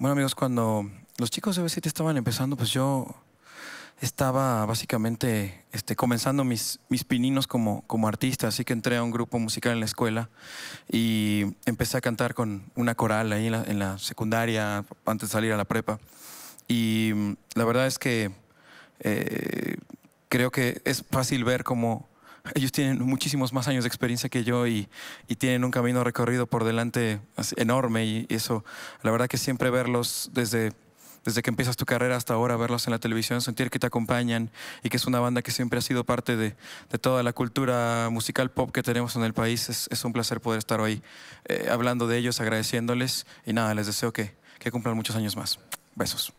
Bueno amigos, cuando los chicos de B7 estaban empezando, pues yo estaba básicamente este, comenzando mis, mis pininos como, como artista, así que entré a un grupo musical en la escuela y empecé a cantar con una coral ahí en la, secundaria, antes de salir a la prepa. Y mm, la verdad es que eh, creo que es fácil ver cómo ellos tienen muchísimos más años de experiencia que yo y, tienen un camino recorrido por delante enorme y, eso, la verdad que siempre verlos desde desde que empiezas tu carrera hasta ahora, verlos en la televisión, sentir que te acompañan y que es una banda que siempre ha sido parte de, de toda la cultura musical pop que tenemos en el país. Es, un placer poder estar hoy eh, hablando de ellos, agradeciéndoles y nada, les deseo que, que cumplan muchos años más. Besos.